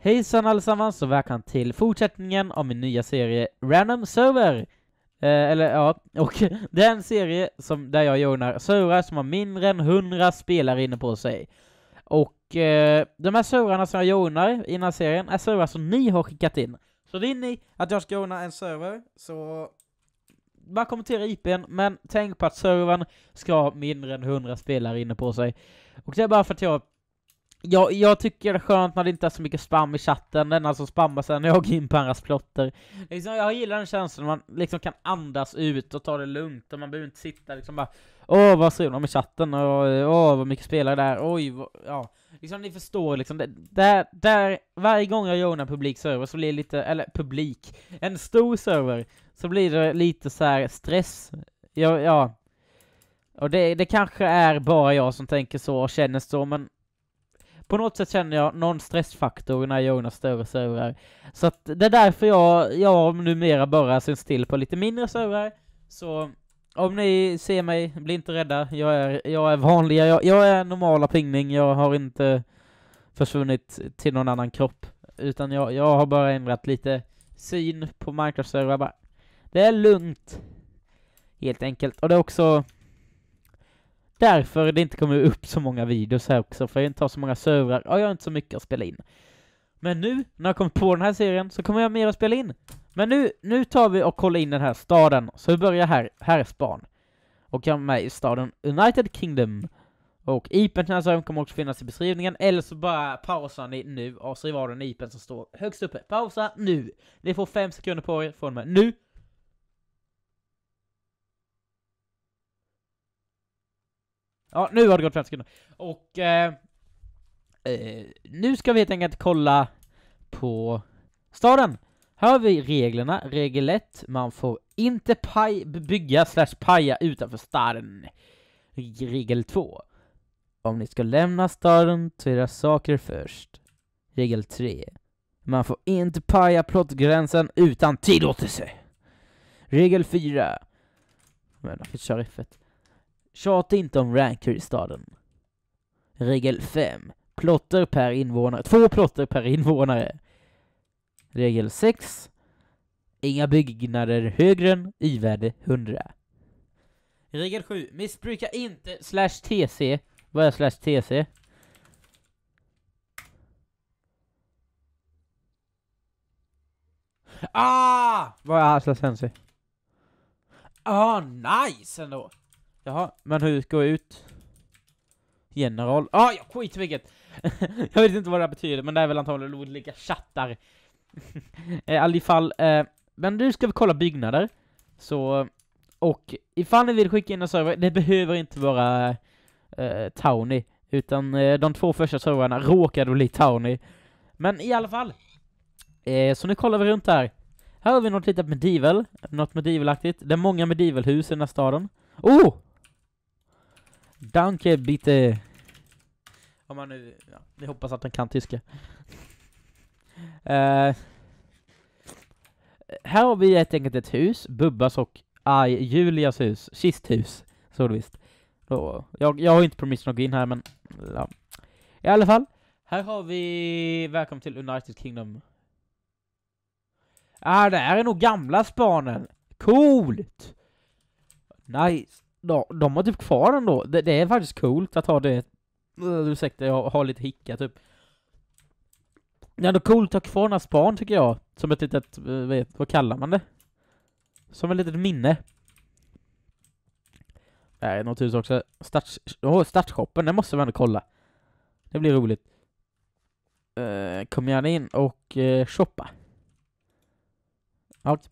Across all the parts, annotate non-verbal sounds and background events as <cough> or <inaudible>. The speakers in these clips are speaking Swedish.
Hejsan allesammans och välkomna till fortsättningen av min nya serie Random Server! Eh, eller ja, <laughs> och det är en serie som, där jag joinar servrar som har mindre än 100 spelare inne på sig. Och eh, de här servrarna som jag joinar i den här serien är servrar som ni har skickat in. Så vill ni att jag ska jona en server så bara kommentera IPn, men tänk på att servern ska ha mindre än 100 spelare inne på sig. Och det är bara för att jag jag, jag, tycker det är skönt när det inte är så mycket spam i chatten, den som spammar sen när jag går in på andras plotter. Liksom, jag gillar den känslan när man liksom kan andas ut och ta det lugnt och man behöver inte sitta liksom bara Åh vad skriver de i chatten? Och, Åh vad mycket spelare där, oj vad, ja. Liksom ni förstår liksom, det, där, där, varje gång jag gör en publik server så blir det lite, eller publik, en stor server, så blir det lite så stress. Ja, ja. Och det, det kanske är bara jag som tänker så och känner så, men på något sätt känner jag någon stressfaktor när Jonas större servrar. Så att det är därför jag, jag numera bara syns till på lite mindre servrar. Så om ni ser mig, bli inte rädda. Jag är, jag är vanliga, jag, jag är normala pingning. Jag har inte försvunnit till någon annan kropp. Utan jag, jag har bara ändrat lite syn på Minecraft-servrar Det är lugnt. Helt enkelt. Och det är också därför det inte kommer upp så många videos här också, för jag inte har så många servrar och jag har inte så mycket att spela in. Men nu, när jag kommit på den här serien, så kommer jag mer att spela in. Men nu, nu tar vi och kollar in den här staden, så vi börjar här, här är span. Och jag är med i staden United Kingdom. Och IPen till den här kommer också finnas i beskrivningen, eller så bara pausar ni nu och skriver av den IPen som står högst uppe. Pausa nu! Ni får fem sekunder på er från och med nu Ja, nu har det gått 5 sekunder. Och eh, eh, nu ska vi helt enkelt kolla på staden. Här har vi reglerna. Regel 1. Man får inte paj, bygga slash paja utanför staden. Regel 2. Om ni ska lämna staden, ta era saker först. Regel 3. Man får inte paja plottgränsen utan tillåtelse. Regel 4. Men, sheriffet. Tjata inte om ranker i staden. Regel 5. Plotter per invånare. Två plotter per invånare. Regel 6. Inga byggnader högre än y-värde 100. Regel 7. Missbruka inte slash tc. Vad är slash tc? Ah! Vad är slash tc? Ah, nice ändå! Jaha, men hur går ut? General. Ah, jag skit vilket! <laughs> jag vet inte vad det här betyder, men det är väl antagligen olika chattar. <laughs> Eh, I alla fall, eh, men nu ska vi kolla byggnader. Så, och ifall ni vill skicka in en server, det behöver inte vara eh, Towny, utan eh, de två första servrarna råkade bli Towny. Men i alla fall, eh, så nu kollar vi runt här. Här har vi något litet medieval, något medievalaktigt. Det är många medievalhus i den här staden. Oh! Danke bitte. Om man nu, ja, vi hoppas att han kan tyska. uh, <laughs> här har vi helt enkelt ett hus, Bubbas och Aj, Julias hus, kisthus, så du visst. Då, jag, jag har inte permission att gå in här, men ja. I alla fall, här har vi Välkommen till United Kingdom. Ah, det här är nog gamla spanen. Coolt! Nice de, de har typ kvar den då. Det, det är faktiskt coolt att ha det. Eh, ursäkta, jag har lite hicka typ. Det är ändå coolt att ha kvar den här span tycker jag. Som ett litet, eh, vet, vad kallar man det? Som ett litet minne. är något hus också. Starts, oh, den måste man ändå kolla. Det blir roligt. Uh, kom gärna in och uh, shoppa. Allt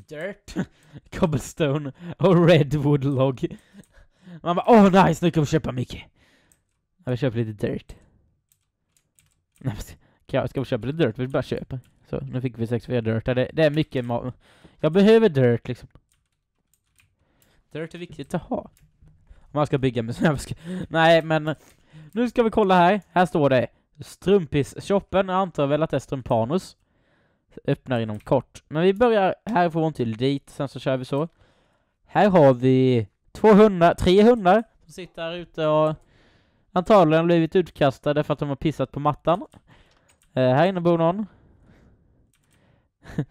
dirt, <laughs> cobblestone och redwood log. Man bara åh oh, nice, nu kan vi köpa mycket. Jag vill köpa lite dirt. Nej, ska vi köpa lite dirt? Vi bara köpa. Så, nu fick vi 64 dirt. Det, det är mycket mat. Jag behöver dirt liksom. Dirt är viktigt att ha. Om man ska bygga med sån här Nej, men nu ska vi kolla här. Här står det Strumpis-shoppen. Jag antar väl att det är Strumpanus öppnar inom kort. Men vi börjar härifrån till dit, sen så kör vi så. Här har vi 200, 300 som sitter här ute och antagligen blivit utkastade för att de har pissat på mattan. Eh, här inne bor någon. <laughs>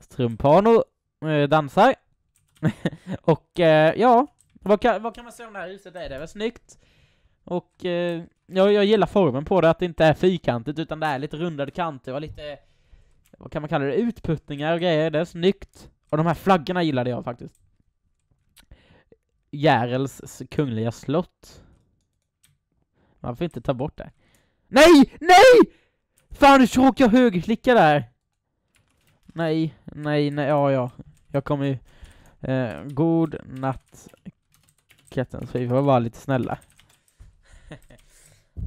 Strumpano eh, dansar. <laughs> och eh, ja, vad kan, vad kan, man säga om det här huset? Är det var snyggt. Och eh, jag, jag gillar formen på det, att det inte är fyrkantigt utan det är lite rundade kanter och lite vad kan man kalla det, utputtningar och grejer, det är snyggt. Och de här flaggorna gillade jag faktiskt. Järels kungliga slott. Man får inte ta bort det. Nej! Nej! Fan, du råkade jag högerklicka där! Nej, nej, nej, ja, ja. Jag kommer ju... Eh, god natt, kattens Vi får vara lite snälla. <laughs>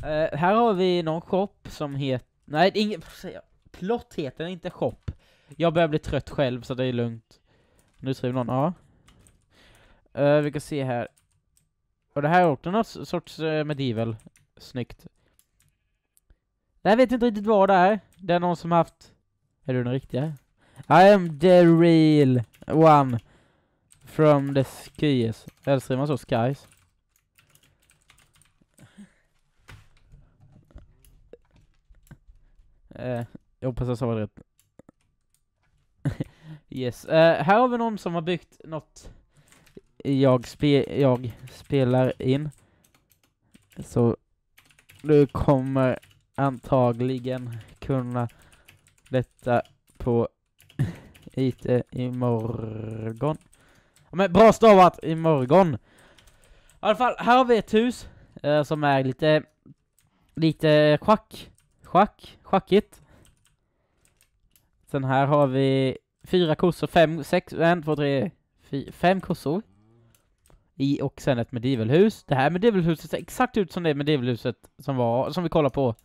eh, här har vi någon shop som heter... Nej, ingen... Vad säger jag? Plott heter den, inte shop. Jag börjar bli trött själv så det är lugnt. Nu skriver någon, ja. Uh, vi kan se här. Och det här är också något sorts uh, medieval. Snyggt. Det här vet inte riktigt vad det är. Det är någon som haft... Är du den riktiga? I am the real one from the skies. Eller skriver man så? Skies? Uh. Jag hoppas jag sa det rätt. <laughs> yes. Uh, här har vi någon som har byggt något jag, spe jag spelar in. Så du kommer antagligen kunna detta på <laughs> IT imorgon. Men bra stavat imorgon! I alla fall, här har vi ett hus eh, som är lite lite schack, schack, schackigt. Sen här har vi fyra kossor, fem, sex, en, två, tre, fyra, fem kossor. I och sen ett medievalhus. Det här medievalhuset ser exakt ut som det medievalhuset som var, som vi kollade på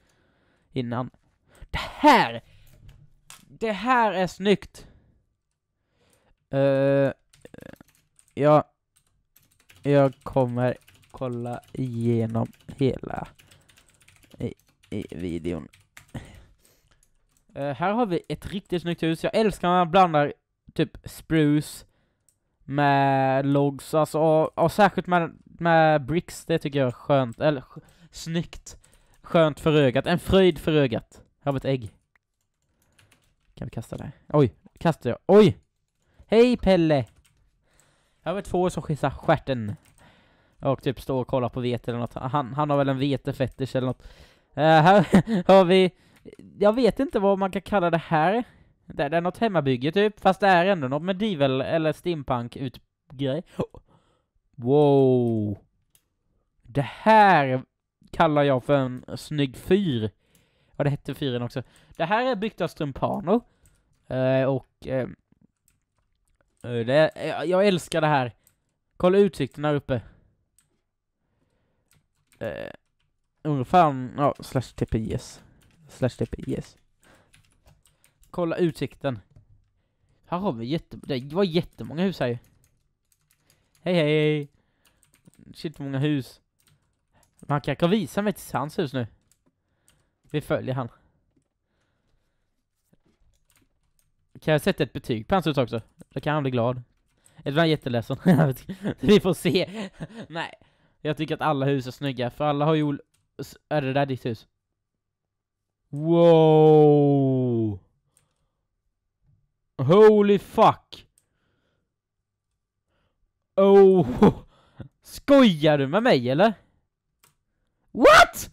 innan. Det här! Det här är snyggt! Uh, ja, jag kommer kolla igenom hela i, i videon Uh, här har vi ett riktigt snyggt hus. Jag älskar när man blandar typ spruce med logs, alltså, och, och särskilt med, med bricks. Det tycker jag är skönt, eller snyggt. Skönt för ögat, en fröjd för ögat. Här har vi ett ägg. Kan vi kasta det? Oj, kastar jag. Oj! Hej Pelle! Här har vi två som skissar skärten. Och typ står och kollar på vete eller något. Han, han har väl en vetefetisch eller något. Uh, här <laughs> har vi jag vet inte vad man kan kalla det här. Det är något hemmabygge typ, fast det är ändå något medieval eller steampunk ut grej. Wow! Det här kallar jag för en snygg fyr. Ja, det hette fyren också. Det här är byggt av strumpano. Eh, och... Eh, eh det, eh, jag älskar det här. Kolla utsikten här uppe. Eh, ungefär... Ja, slash TPS. Slash TP, yes. Kolla utsikten. Här har vi jätte... Det var jättemånga hus här ju. Hej hej! Shit många hus. Man kanske visa mig till hans hus nu. Vi följer han. Kan jag sätta ett betyg på hans hus också? Då kan han bli glad. Eller han jätteledsen. <laughs> vi får se. <laughs> Nej. Jag tycker att alla hus är snygga, för alla har ju... Är det där ditt hus? Wow! Holy fuck! Oh! <laughs> Skojar du med mig eller? What?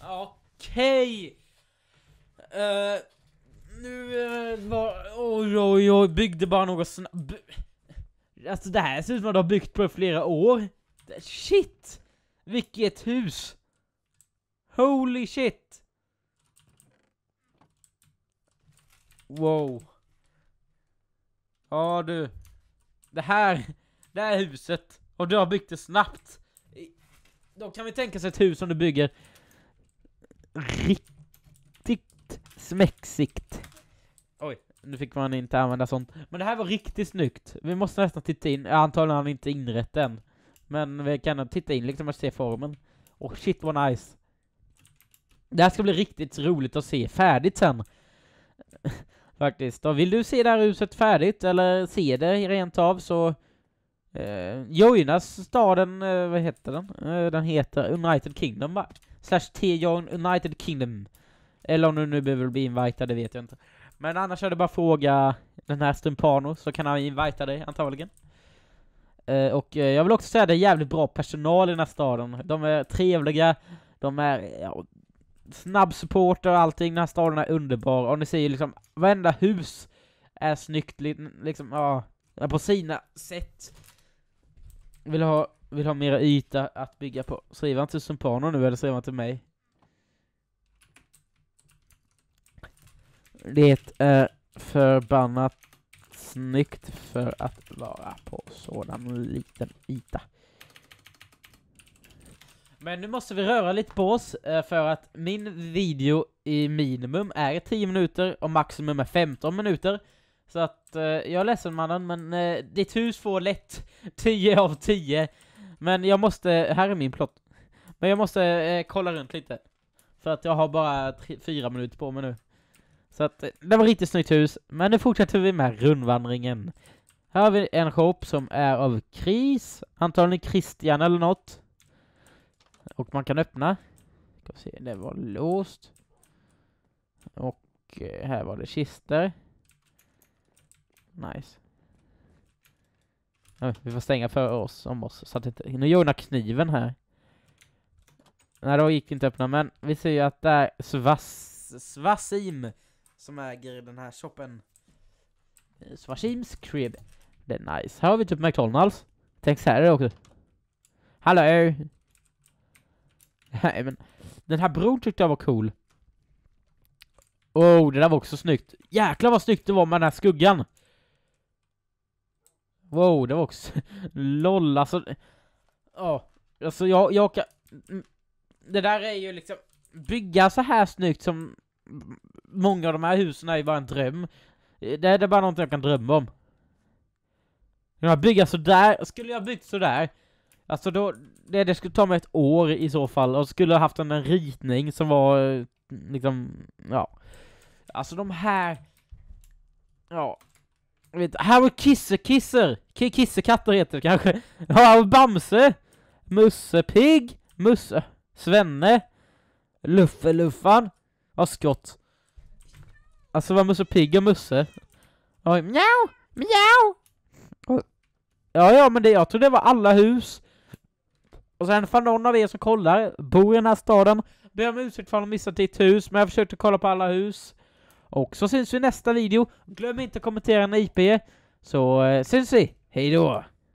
Okej! Okay. Uh, eh, nu uh, var... Oj, oj, oj, byggde bara något snabbt. Alltså det här ser ut som att du har byggt på flera år. Shit! Vilket hus! Holy shit! Wow. Ja du. Det här, det här huset. Och du har byggt det snabbt. Då kan vi tänka oss ett hus som du bygger riktigt smäcksigt. Oj, nu fick man inte använda sånt. Men det här var riktigt snyggt. Vi måste nästan titta in. Antagligen har han inte inrett än. Men vi kan titta in liksom och se formen. Och shit vad nice. Det här ska bli riktigt roligt att se färdigt sen. <laughs> Faktiskt. Och vill du se det här huset färdigt, eller se det rent av, så eh, joina staden, eh, vad heter den? Eh, den heter United Kingdom, va? Slash T-John United Kingdom. Eller om du nu behöver bli invitad, det vet jag inte. Men annars är det bara att fråga den här Stumpano så kan han invita dig antagligen. Eh, och eh, jag vill också säga att det är jävligt bra personal i den här staden. De är trevliga, de är ja, snabb support och allting, den här staden är underbar, och ni ser ju liksom varenda hus är snyggt, liksom, ja, på sina sätt. Vill ha, vill ha mera yta att bygga på. Skriver han till Sumpano nu, eller skriver han till mig? Det är förbannat snyggt för att vara på sådan liten yta. Men nu måste vi röra lite på oss eh, för att min video i minimum är 10 minuter och maximum är 15 minuter. Så att eh, jag är ledsen mannen, men eh, ditt hus får lätt 10 <laughs> av 10. Men jag måste, här är min plott. Men jag måste kolla runt lite. För att jag har bara tre, fyra minuter på mig nu. Så att det var riktigt snyggt hus. Men nu fortsätter vi med rundvandringen. Här har vi en shop som är av Kris, antagligen Christian eller något. Och man kan öppna. Ska se, det var låst. Och eh, här var det kister. Nice. vi får stänga för oss om oss. Så att inte, nu gjorde kniven här. Nej, då gick det inte öppna, men vi ser ju att det är Svas, Svasim som äger den här shoppen. Eh, Svasims crib. Det är nice. Här har vi typ McDonalds. Tänk så här är det också. Hallå! Nej, men den här bron tyckte jag var cool. Oh, det där var också snyggt. Jäklar vad snyggt det var med den här skuggan. Wow, det var också... <laughs> LOL, alltså... Ja, oh, alltså jag, jag kan... Mm, det där är ju liksom... Bygga så här snyggt som många av de här husen är ju bara en dröm. Det, det är bara någonting jag kan drömma om. Jag bygga så där. skulle jag byggt så där Alltså då, det, det skulle ta mig ett år i så fall och skulle ha haft en ritning som var eh, liksom, ja. Alltså de här, ja. Vet, här var kissekisser, kissekatter heter det kanske. Här <laughs> Bamse, Musse Pigg, Musse, Svenne, Luffeluffan, och Skott. Alltså var Musse Pigg och Musse. Oj, mjau, mjau. Ja, ja, men det, jag tror det var alla hus. Och sen för någon av er som kollar, bor i den här staden, ber om ursäkt för att missat ditt hus, men jag försökte kolla på alla hus. Och så syns vi i nästa video. Glöm inte att kommentera en IP. Så eh, syns vi. Hej då!